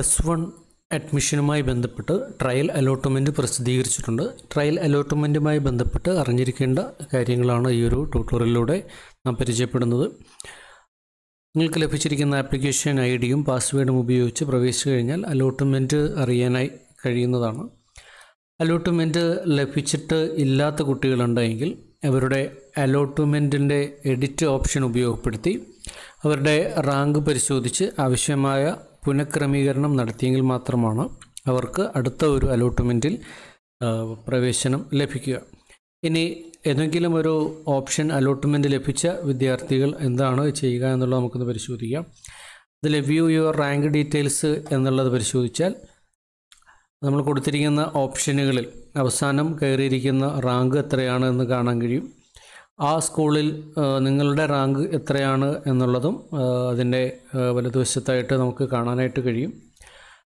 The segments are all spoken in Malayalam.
പ്ലസ് വൺ അഡ്മിഷനുമായി ബന്ധപ്പെട്ട് ട്രയൽ അലോട്ട്മെൻറ്റ് പ്രസിദ്ധീകരിച്ചിട്ടുണ്ട് ട്രയൽ അലോട്ട്മെൻറ്റുമായി ബന്ധപ്പെട്ട് അറിഞ്ഞിരിക്കേണ്ട കാര്യങ്ങളാണ് ഈ ഒരു ട്യൂട്ടോറിയലിലൂടെ നാം പരിചയപ്പെടുന്നത് നിങ്ങൾക്ക് ലഭിച്ചിരിക്കുന്ന ആപ്ലിക്കേഷൻ ഐ ഡിയും പാസ്വേഡും ഉപയോഗിച്ച് പ്രവേശിച്ചു കഴിഞ്ഞാൽ അലോട്ട്മെൻറ്റ് അറിയാനായി കഴിയുന്നതാണ് അലോട്ട്മെൻറ്റ് ലഭിച്ചിട്ട് ഇല്ലാത്ത കുട്ടികളുണ്ടെങ്കിൽ അവരുടെ അലോട്ട്മെൻറ്റിൻ്റെ എഡിറ്റ് ഓപ്ഷൻ ഉപയോഗപ്പെടുത്തി അവരുടെ റാങ്ക് പരിശോധിച്ച് ആവശ്യമായ പുനഃക്രമീകരണം നടത്തിയെങ്കിൽ മാത്രമാണ് അവർക്ക് അടുത്ത ഒരു അലോട്ട്മെൻറ്റിൽ പ്രവേശനം ലഭിക്കുക ഇനി ഏതെങ്കിലും ഒരു ഓപ്ഷൻ അലോട്ട്മെൻറ്റ് ലഭിച്ച വിദ്യാർത്ഥികൾ എന്താണ് ചെയ്യുക എന്നുള്ളത് നമുക്കൊന്ന് പരിശോധിക്കാം അതിൽ വ്യൂ യുവർ റാങ്ക് ഡീറ്റെയിൽസ് എന്നുള്ളത് പരിശോധിച്ചാൽ നമ്മൾ കൊടുത്തിരിക്കുന്ന ഓപ്ഷനുകളിൽ അവസാനം കയറിയിരിക്കുന്ന റാങ്ക് എത്രയാണ് എന്ന് കാണാൻ കഴിയും ആ സ്കൂളിൽ നിങ്ങളുടെ റാങ്ക് എത്രയാണ് എന്നുള്ളതും അതിൻ്റെ വലതുവശത്തായിട്ട് നമുക്ക് കാണാനായിട്ട് കഴിയും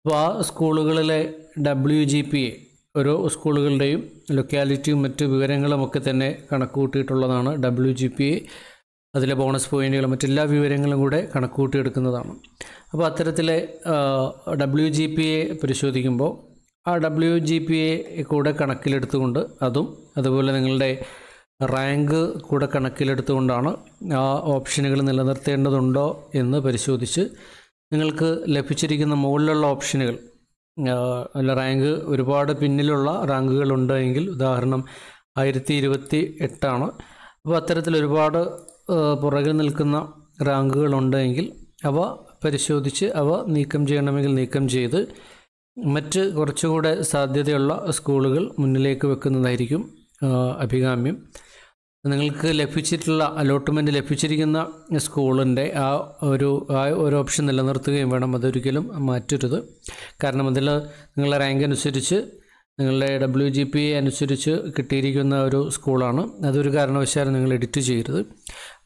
അപ്പോൾ ആ സ്കൂളുകളിലെ ഡബ്ല്യു ജി പി എ ഓരോ സ്കൂളുകളുടെയും ലൊക്കാലിറ്റിയും മറ്റ് വിവരങ്ങളുമൊക്കെ തന്നെ കണക്ക് കൂട്ടിയിട്ടുള്ളതാണ് ഡബ്ല്യു ജി പി എ അതിലെ ബോണസ് പോയിൻറ്റുകളും മറ്റെല്ലാ വിവരങ്ങളും കൂടെ കണക്ക് കൂട്ടിയെടുക്കുന്നതാണ് അപ്പോൾ അത്തരത്തിലെ ഡബ്ല്യു ജി പി എ പരിശോധിക്കുമ്പോൾ ആ ഡബ്ല്യു ജി പി എ കൂടെ കണക്കിലെടുത്തുകൊണ്ട് അതും അതുപോലെ നിങ്ങളുടെ റാങ്ക് കൂടെ കണക്കിലെടുത്തുകൊണ്ടാണ് ആ ഓപ്ഷനുകൾ നിലനിർത്തേണ്ടതുണ്ടോ എന്ന് പരിശോധിച്ച് നിങ്ങൾക്ക് ലഭിച്ചിരിക്കുന്ന മുകളിലുള്ള ഓപ്ഷനുകൾ അല്ല റാങ്ക് ഒരുപാട് പിന്നിലുള്ള ഉണ്ട് എങ്കിൽ ഉദാഹരണം ആയിരത്തി ഇരുപത്തി എട്ടാണ് അപ്പോൾ അത്തരത്തിൽ ഒരുപാട് പുറകിൽ നിൽക്കുന്ന റാങ്കുകൾ എങ്കിൽ അവ പരിശോധിച്ച് അവ നീക്കം ചെയ്യണമെങ്കിൽ നീക്കം ചെയ്ത് മറ്റ് കുറച്ചുകൂടെ സാധ്യതയുള്ള സ്കൂളുകൾ മുന്നിലേക്ക് വെക്കുന്നതായിരിക്കും അഭികാമ്യം നിങ്ങൾക്ക് ലഭിച്ചിട്ടുള്ള അലോട്ട്മെൻ്റ് ലഭിച്ചിരിക്കുന്ന സ്കൂളിൻ്റെ ആ ഒരു ആ ഒരു ഓപ്ഷൻ നിലനിർത്തുകയും വേണം അതൊരിക്കലും മാറ്റരുത് കാരണം അതിൽ നിങ്ങളുടെ റാങ്ക് അനുസരിച്ച് നിങ്ങളുടെ ഡബ്ല്യു ജി പി അനുസരിച്ച് കിട്ടിയിരിക്കുന്ന ഒരു സ്കൂളാണ് അതൊരു കാരണവശാലും നിങ്ങൾ എഡിറ്റ് ചെയ്യരുത്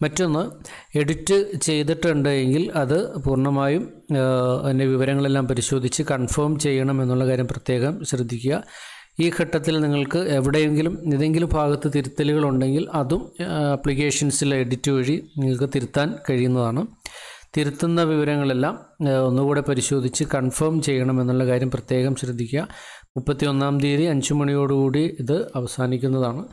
മറ്റൊന്ന് എഡിറ്റ് ചെയ്തിട്ടുണ്ട് എങ്കിൽ അത് പൂർണ്ണമായും അതിൻ്റെ വിവരങ്ങളെല്ലാം പരിശോധിച്ച് കൺഫേം ചെയ്യണം എന്നുള്ള കാര്യം പ്രത്യേകം ശ്രദ്ധിക്കുക ഈ ഘട്ടത്തിൽ നിങ്ങൾക്ക് എവിടെയെങ്കിലും ഏതെങ്കിലും ഭാഗത്ത് തിരുത്തലുകളുണ്ടെങ്കിൽ അതും അപ്ലിക്കേഷൻസിൽ എഡിറ്റ് വഴി നിങ്ങൾക്ക് തിരുത്താൻ കഴിയുന്നതാണ് തിരുത്തുന്ന വിവരങ്ങളെല്ലാം ഒന്നുകൂടെ പരിശോധിച്ച് കൺഫേം ചെയ്യണമെന്നുള്ള കാര്യം പ്രത്യേകം ശ്രദ്ധിക്കുക മുപ്പത്തി ഒന്നാം തീയതി അഞ്ച് മണിയോടുകൂടി ഇത് അവസാനിക്കുന്നതാണ്